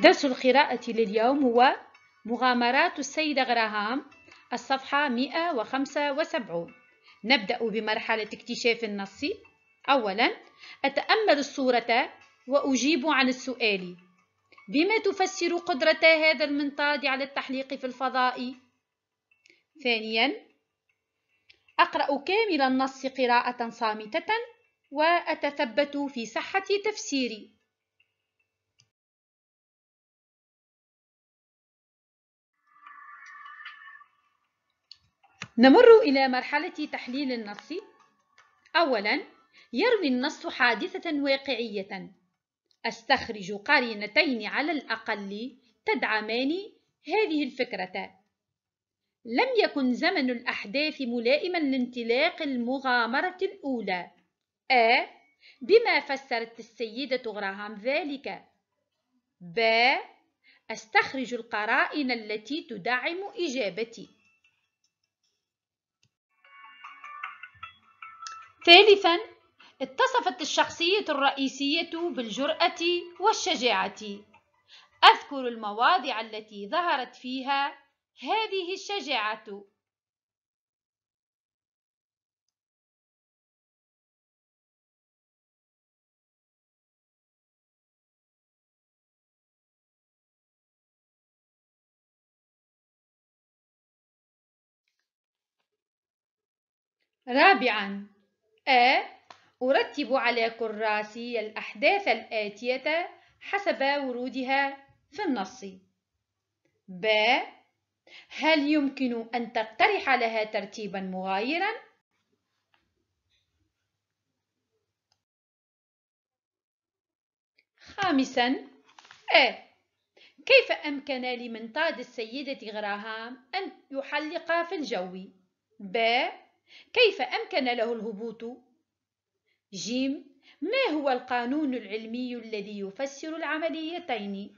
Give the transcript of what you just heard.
درس القراءة لليوم هو مغامرات السيدة غراهام الصفحة 175 نبدأ بمرحلة اكتشاف النص أولا أتأمل الصورة وأجيب عن السؤال بما تفسر قدرة هذا المنطاد على التحليق في الفضاء؟ ثانيا أقرأ كامل النص قراءة صامتة وأتثبت في صحة تفسيري نمر إلى مرحلة تحليل النص أولاً يروي النص حادثة واقعية أستخرج قرينتين على الأقل تدعمان هذه الفكرة لم يكن زمن الأحداث ملائما لانطلاق المغامرة الأولى أ بما فسرت السيدة غراهام ذلك ب استخرج القرائن التي تدعم إجابتي ثالثا اتصفت الشخصية الرئيسية بالجرأة والشجاعة أذكر المواضع التي ظهرت فيها هذه الشجاعة رابعاً أ أرتب على كراسي الأحداث الآتية حسب ورودها في النص ب هل يمكن أن تقترح لها ترتيبا مغايرا؟ خامسا أ كيف أمكن لمنطاد السيدة غراهام أن يحلق في الجو؟ ب كيف أمكن له الهبوط؟ ج ما هو القانون العلمي الذي يفسر العمليتين؟